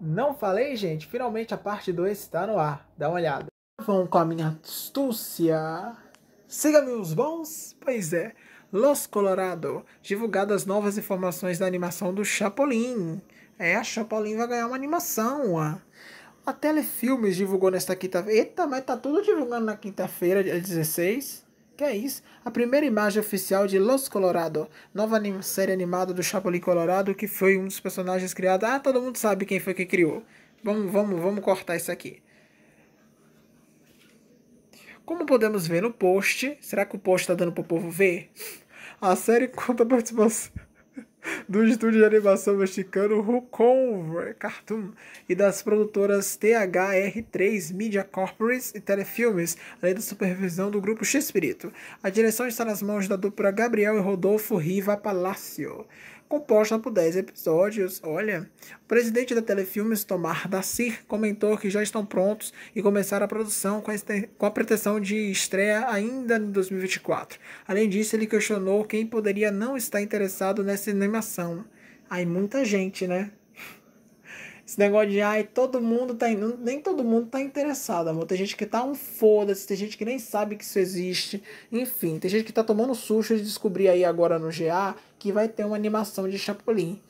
Não falei, gente? Finalmente a parte 2 está no ar. Dá uma olhada. Vão com a minha astúcia. Siga-me os bons? Pois é. Los Colorado, divulgadas novas informações da animação do Chapolin. É, a Chapolin vai ganhar uma animação. A Telefilmes divulgou nesta quinta-feira. Eita, mas tá tudo divulgando na quinta-feira, dia 16. Que é isso? A primeira imagem oficial de Los Colorado, nova anim série animada do Chapolin Colorado, que foi um dos personagens criados. Ah, todo mundo sabe quem foi que criou. Vamos, vamos, vamos cortar isso aqui. Como podemos ver no post, será que o post está dando para o povo ver? A série conta a participação do estúdio de animação mexicano Rucon Cartoon e das produtoras THR3 Media Corporates e Telefilmes, além da supervisão do grupo X-Espírito. A direção está nas mãos da dupla Gabriel e Rodolfo Riva Palacio composta por 10 episódios. Olha, o presidente da Telefilmes, Tomar Dacir, comentou que já estão prontos e começaram a produção com a, com a pretensão de estreia ainda em 2024. Além disso, ele questionou quem poderia não estar interessado nessa animação. Aí muita gente, né? Esse negócio de, ai, todo mundo tá. Nem todo mundo tá interessado, amor. Tem gente que tá um foda-se, tem gente que nem sabe que isso existe. Enfim, tem gente que tá tomando susto de descobrir aí agora no GA que vai ter uma animação de Chapolin.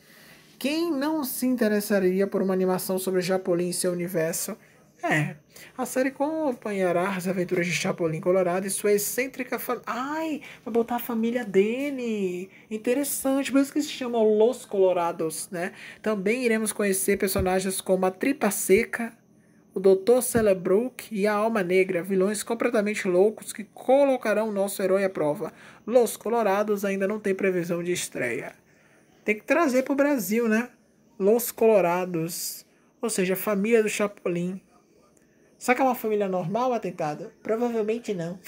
Quem não se interessaria por uma animação sobre Chapolin e seu universo? É. A série acompanhará as aventuras de Chapolin Colorado e sua excêntrica família. Ai, vai botar a família dele. Interessante, por isso que se chamam Los Colorados, né? Também iremos conhecer personagens como a Tripa Seca, o Dr. Celebrook e a Alma Negra, vilões completamente loucos que colocarão nosso herói à prova. Los Colorados ainda não tem previsão de estreia. Tem que trazer para o Brasil, né? Los Colorados, ou seja, a família do Chapolin. Só que é uma família normal o atentado? Provavelmente não.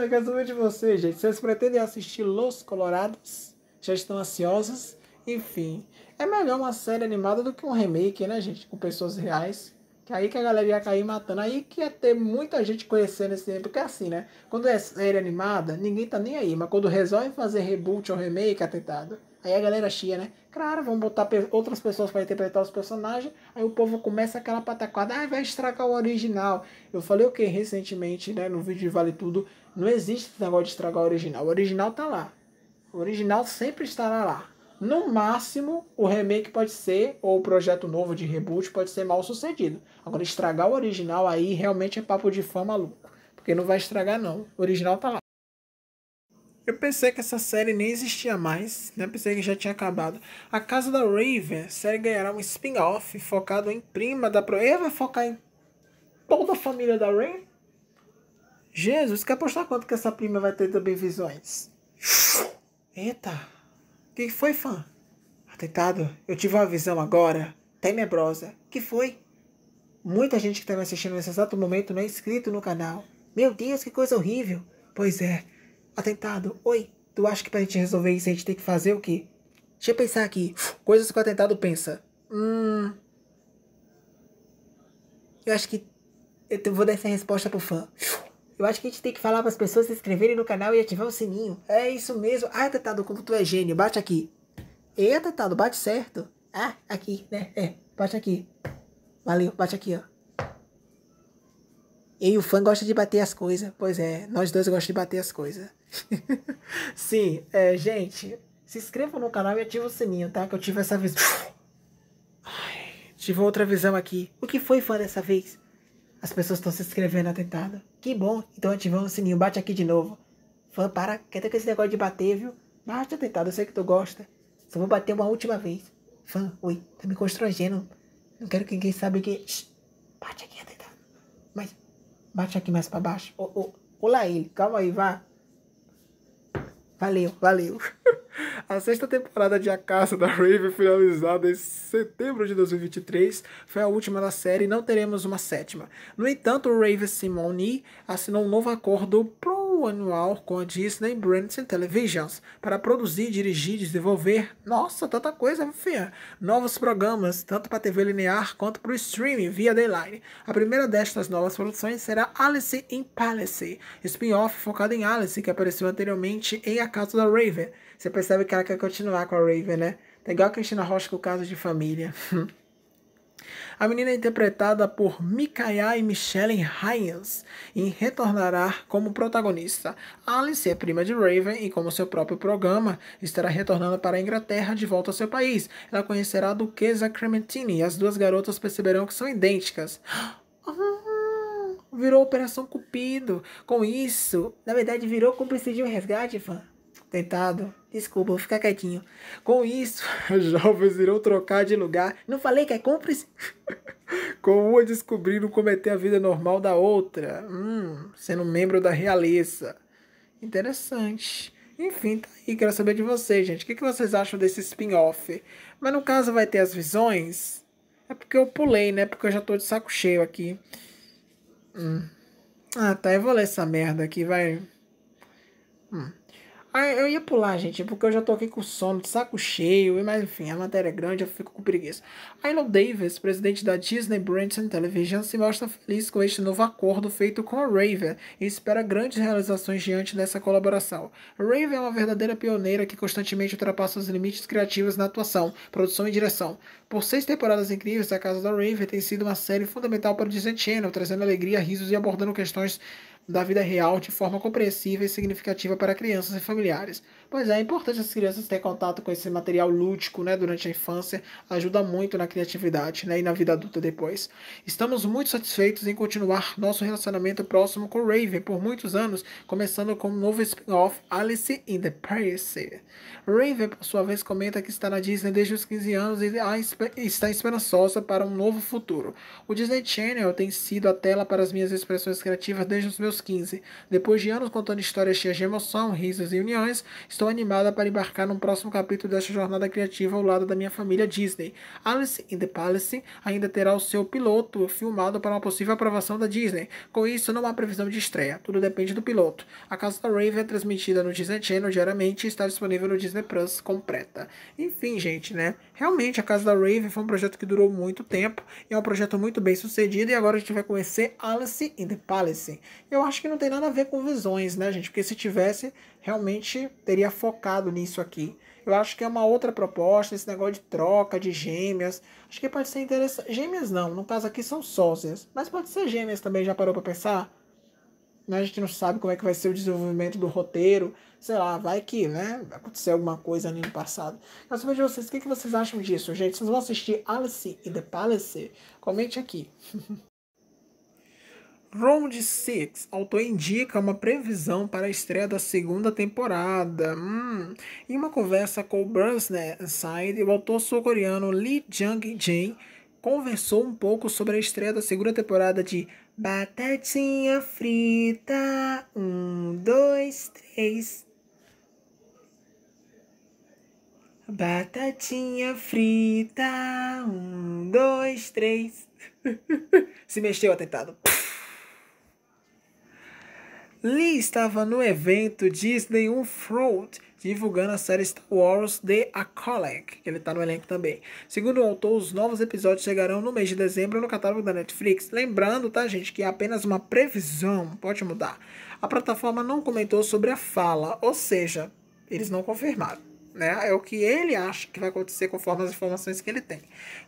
Eu quero saber de vocês, gente. Vocês pretendem assistir Los Colorados? Já estão ansiosos? Enfim, é melhor uma série animada do que um remake, né, gente? Com pessoas reais. Que aí que a galera ia cair matando. Aí que ia ter muita gente conhecendo esse tempo. Porque é assim, né? Quando é série animada, ninguém tá nem aí. Mas quando resolve fazer reboot ou remake, atentado, Aí a galera chia, né? Claro, vamos botar outras pessoas para interpretar os personagens. Aí o povo começa aquela pataquada, ah, vai estragar o original. Eu falei o okay, que recentemente, né, no vídeo de Vale Tudo, não existe esse negócio de estragar o original. O original tá lá. O original sempre estará lá. No máximo, o remake pode ser, ou o projeto novo de reboot pode ser mal sucedido. Agora, estragar o original aí realmente é papo de fã maluco. Porque não vai estragar, não. O original tá lá. Eu pensei que essa série nem existia mais, né? Pensei que já tinha acabado. A Casa da Raven, a série ganhará um spin-off focado em prima da Pro. Ele vai focar em toda a família da Raven? Jesus, quer apostar quanto que essa prima vai ter também visões? Eita! O que foi, fã? Atentado, eu tive uma visão agora, tenebrosa. que foi? Muita gente que está me assistindo nesse exato momento não é inscrito no canal. Meu Deus, que coisa horrível! Pois é, atentado, oi, tu acha que pra gente resolver isso a gente tem que fazer o quê? Deixa eu pensar aqui. Coisas que o atentado pensa. Hum. Eu acho que. Eu vou dar essa resposta pro fã. Eu acho que a gente tem que falar para as pessoas se inscreverem no canal e ativar o sininho. É isso mesmo. Ah, atentado, como tu é gênio. Bate aqui. Ei, atentado, bate certo. Ah, aqui, né? É, bate aqui. Valeu, bate aqui, ó. Eu e o fã gosta de bater as coisas. Pois é, nós dois gostamos de bater as coisas. Sim, é, gente, se inscreva no canal e ativa o sininho, tá? Que eu tive essa visão. Ai, tive outra visão aqui. O que foi, fã, dessa vez? As pessoas estão se inscrevendo atentado. Que bom, então ativamos o sininho. Bate aqui de novo. Fã, para. Quer ter com esse negócio de bater, viu? Bate atentado, eu sei que tu gosta. Só vou bater uma última vez. Fã, oi, tá me constrangendo. Não quero que ninguém saiba que... Shhh, bate aqui atentado. Bate aqui mais para baixo. Ô, ô, ele. Calma aí, vá. Valeu, valeu. A sexta temporada de A Caça da Raven, finalizada em setembro de 2023, foi a última da série e não teremos uma sétima. No entanto, Raven Simone assinou um novo acordo pro o anual com a Disney Brands Televisions para produzir, dirigir, desenvolver, nossa, tanta coisa, fia, novos programas, tanto para TV linear quanto para o streaming via Dayline. A primeira destas novas produções será Alice in Palace, spin-off focado em Alice, que apareceu anteriormente em A Casa da Raven. Você percebe que ela quer continuar com a Raven, né? Tá igual a Cristina Rocha com o caso de família. A menina é interpretada por Micaiah e Michelle Hyams e retornará como protagonista. Alice é prima de Raven e, como seu próprio programa, estará retornando para a Inglaterra de volta ao seu país. Ela conhecerá a Duquesa Clementine e as duas garotas perceberão que são idênticas. Virou Operação Cupido. Com isso, na verdade, virou cúmplice de um resgate, fã. Desculpa, vou ficar quietinho. Com isso, os jovens irão trocar de lugar. Não falei que é cúmplice? Com uma descobrindo cometer é a vida normal da outra. Hum, sendo membro da realeza. Interessante. Enfim, tá aí. Quero saber de vocês, gente. O que, que vocês acham desse spin-off? Mas no caso vai ter as visões? É porque eu pulei, né? Porque eu já tô de saco cheio aqui. Hum. Ah, tá. Eu vou ler essa merda aqui, vai. Hum. Ah, eu ia pular, gente, porque eu já tô aqui com sono, de saco cheio, mas enfim, a matéria é grande, eu fico com preguiça. Aylon Davis, presidente da Disney Branson Television, se mostra feliz com este novo acordo feito com a Raven e espera grandes realizações diante dessa colaboração. Raven é uma verdadeira pioneira que constantemente ultrapassa os limites criativos na atuação, produção e direção. Por seis temporadas incríveis, A Casa da Raven tem sido uma série fundamental para o Disney Channel, trazendo alegria, risos e abordando questões da vida real de forma compreensível e significativa para crianças e familiares. Pois é, é importante as crianças terem contato com esse material lúdico, né, durante a infância, ajuda muito na criatividade, né, e na vida adulta depois. Estamos muito satisfeitos em continuar nosso relacionamento próximo com Raven por muitos anos, começando com o um novo spin-off Alice in the Palace. Raven, por sua vez, comenta que está na Disney desde os 15 anos e está esperançosa para um novo futuro. O Disney Channel tem sido a tela para as minhas expressões criativas desde os meus 15. Depois de anos contando histórias cheias de emoção, risos e uniões, estou estou animada para embarcar no próximo capítulo desta jornada criativa ao lado da minha família Disney. Alice in the Palace ainda terá o seu piloto filmado para uma possível aprovação da Disney. Com isso, não há previsão de estreia, tudo depende do piloto. A Casa da Raven é transmitida no Disney Channel diariamente e está disponível no Disney Plus completa. Enfim, gente, né? Realmente, a Casa da Raven foi um projeto que durou muito tempo e é um projeto muito bem sucedido. E agora a gente vai conhecer Alice in the Palace. Eu acho que não tem nada a ver com visões, né, gente? Porque se tivesse, realmente teria focado nisso aqui. Eu acho que é uma outra proposta, esse negócio de troca de gêmeas. Acho que pode ser interessante. Gêmeas não, no caso aqui são sócias Mas pode ser gêmeas também, já parou para pensar? Né? A gente não sabe como é que vai ser o desenvolvimento do roteiro. Sei lá, vai que, né? acontecer alguma coisa ali no passado. Mas eu vejo vocês, o que, que vocês acham disso, gente? Vocês vão assistir Alice in the Palace? Comente aqui. Round 6 indica uma previsão para a estreia da segunda temporada. Hum. Em uma conversa com o Brusner o autor sul-coreano Lee jung Jin conversou um pouco sobre a estreia da segunda temporada de Batatinha Frita. Um, dois, três. Batatinha frita. Um, dois, três. Se mexeu, atentado. Lee estava no evento Disney Unfrolled, divulgando a série Star Wars The Acolyte, que ele está no elenco também. Segundo o autor, os novos episódios chegarão no mês de dezembro no catálogo da Netflix. Lembrando, tá, gente, que é apenas uma previsão, pode mudar. A plataforma não comentou sobre a fala, ou seja, eles não confirmaram né? É o que ele acha que vai acontecer conforme as informações que ele tem.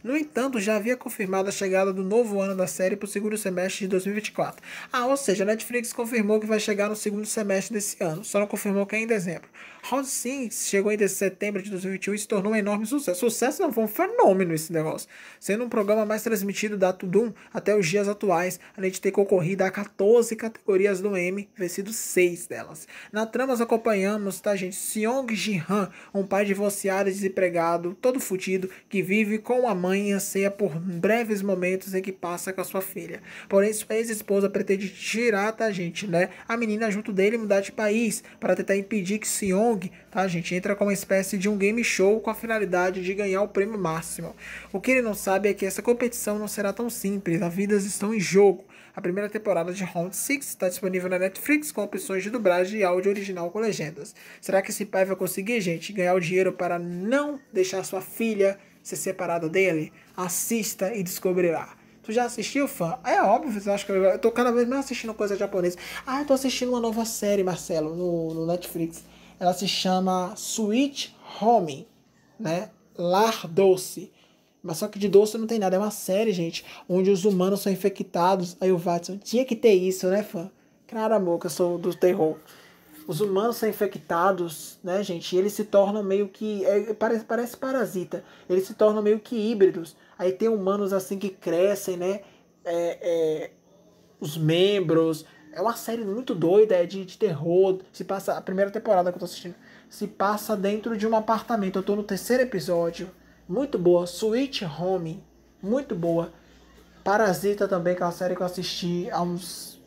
No entanto, já havia confirmado a chegada do novo ano da série para o segundo semestre de 2024. Ah, ou seja, a Netflix confirmou que vai chegar no segundo semestre desse ano, só não confirmou que é em dezembro. Round 5 chegou em setembro de 2021 e se tornou um enorme sucesso. Sucesso não, foi um fenômeno esse negócio. Sendo um programa mais transmitido da Tudum até os dias atuais, além de ter concorrido a 14 categorias do M, vencido 6 delas. Na trama, acompanhamos, tá, gente? Seong Jin han um um pai divorciado e desempregado, todo fudido, que vive com a mãe e anseia por breves momentos em que passa com a sua filha. Porém, sua ex-esposa pretende tirar, tá, gente, né? A menina junto dele e mudar de país para tentar impedir que Seong, tá, gente, entra com uma espécie de um game show com a finalidade de ganhar o prêmio máximo. O que ele não sabe é que essa competição não será tão simples, as vidas estão em jogo. A primeira temporada de Round 6 está disponível na Netflix com opções de dublagem e áudio original com legendas. Será que esse pai vai conseguir, gente, ganhar o dinheiro para não deixar sua filha ser separada dele? Assista e descobrirá. Tu já assistiu, fã? É óbvio, eu acho que eu, eu tô cada vez mais assistindo coisa japonesa. Ah, eu tô assistindo uma nova série, Marcelo, no, no Netflix. Ela se chama Sweet Home, né? Lar Doce. Mas só que de doce não tem nada. É uma série, gente, onde os humanos são infectados. Aí o Watson tinha que ter isso, né, fã? Cara, amor, que eu sou do terror. Os humanos são infectados, né, gente? E eles se tornam meio que. É, parece, parece parasita. Eles se tornam meio que híbridos. Aí tem humanos assim que crescem, né? É, é, os membros. É uma série muito doida, é de, de terror. Se passa. A primeira temporada que eu tô assistindo. Se passa dentro de um apartamento. Eu tô no terceiro episódio muito boa. Sweet Home, muito boa. Parasita também, que é uma série que eu assisti há uns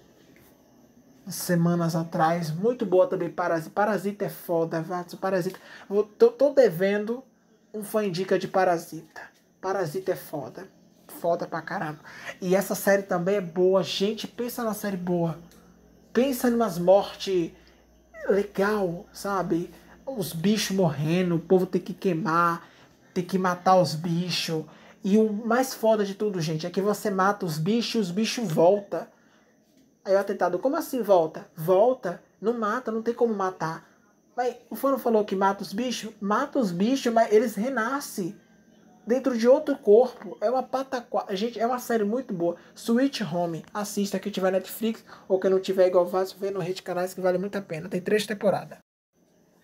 semanas atrás. Muito boa também, Parasita. Parasita é foda, Vato. Parasita. tô, tô, devendo um fã indica de Parasita. Parasita é foda. Foda pra caramba. E essa série também é boa. Gente, pensa na série boa. Pensa em umas mortes legal, sabe? Os bichos morrendo, o povo tem que queimar tem que matar os bichos. E o mais foda de tudo, gente, é que você mata os bichos e os bichos volta. Aí o atentado, como assim volta? Volta, não mata, não tem como matar. Mas o Fano falou que mata os bichos? Mata os bichos, mas eles renascem dentro de outro corpo. É uma patacua. Gente, é uma série muito boa. Sweet Home. Assista que tiver Netflix ou que não tiver igual Vasco, vê no rede canais que vale muito a pena. Tem três temporadas.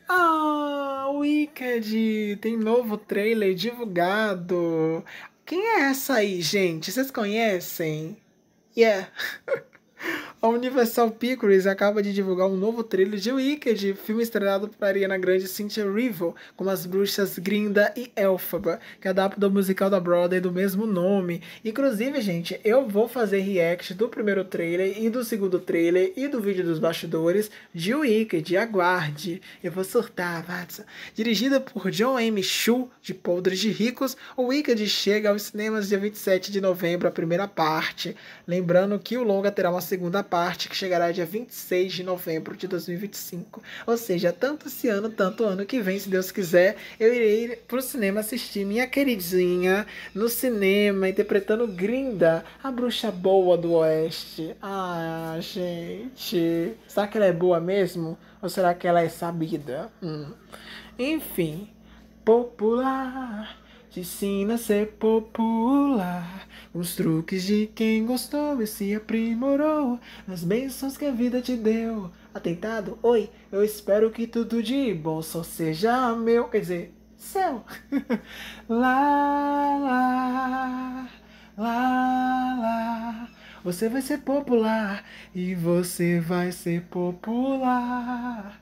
Ah! Wicked tem novo trailer divulgado. Quem é essa aí, gente? Vocês conhecem? Yeah. A Universal Pictures acaba de divulgar um novo trailer de Wicked, filme estrelado por Ariana Grande e Cynthia Rivo, com as bruxas Grinda e Elphaba, que adapta o musical da Broadway do mesmo nome. Inclusive, gente, eu vou fazer react do primeiro trailer e do segundo trailer e do vídeo dos bastidores de Wicked, aguarde. Eu vou surtar, Vatsa. Dirigida por John M. Chu, de Podres de Ricos, o Wicked chega aos cinemas dia 27 de novembro, a primeira parte. Lembrando que o longa terá uma segunda parte, que chegará dia 26 de novembro de 2025. Ou seja, tanto esse ano, tanto ano que vem, se Deus quiser, eu irei pro cinema assistir minha queridinha no cinema, interpretando Grinda, a bruxa boa do Oeste. Ah, gente. Será que ela é boa mesmo? Ou será que ela é sabida? Hum. Enfim, popular. Te ensina a ser popular. Os truques de quem gostou e se aprimorou. Nas bênçãos que a vida te deu. Atentado? Oi, eu espero que tudo de bom só seja meu. Quer dizer, céu. lá, lá, lá, lá. Você vai ser popular e você vai ser popular.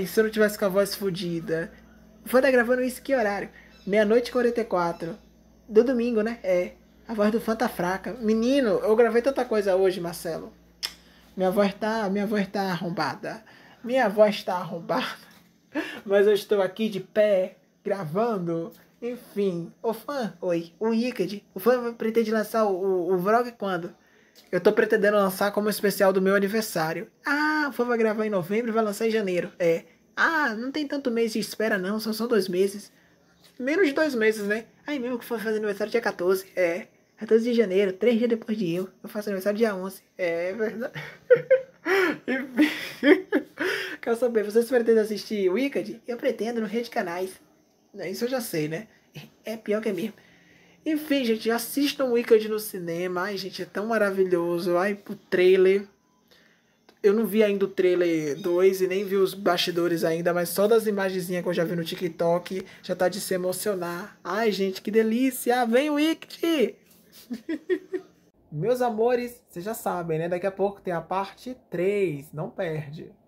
Ai, se eu não tivesse com a voz fodida. Vou tá gravando isso que horário? Meia-noite e 44. Do domingo, né? É. A voz do Fã tá fraca. Menino, eu gravei tanta coisa hoje, Marcelo. Minha voz tá. Minha voz tá arrombada. Minha voz tá arrombada. Mas eu estou aqui de pé, gravando. Enfim. O fã, oi. O Icad. O fã pretende lançar o, o, o vlog quando? Eu tô pretendendo lançar como especial do meu aniversário. Ah, o fã vai gravar em novembro e vai lançar em janeiro. É. Ah, não tem tanto mês de espera não, só são dois meses. Menos de dois meses, né? Aí mesmo que for fazer aniversário dia 14, é. 14 é de janeiro, três dias depois de eu. Eu faço aniversário dia 11. É verdade. Enfim. Quero saber, vocês pretendem assistir Wicked? Eu pretendo, no rede canais. Isso eu já sei, né? É pior que é mesmo. Enfim, gente, assistam Wicked no cinema. Ai, gente, é tão maravilhoso. Ai, o trailer. Eu não vi ainda o trailer 2 e nem vi os bastidores ainda, mas só das imagens que eu já vi no TikTok já tá de se emocionar. Ai, gente, que delícia! Vem o Ict! Meus amores, vocês já sabem, né? Daqui a pouco tem a parte 3, não perde.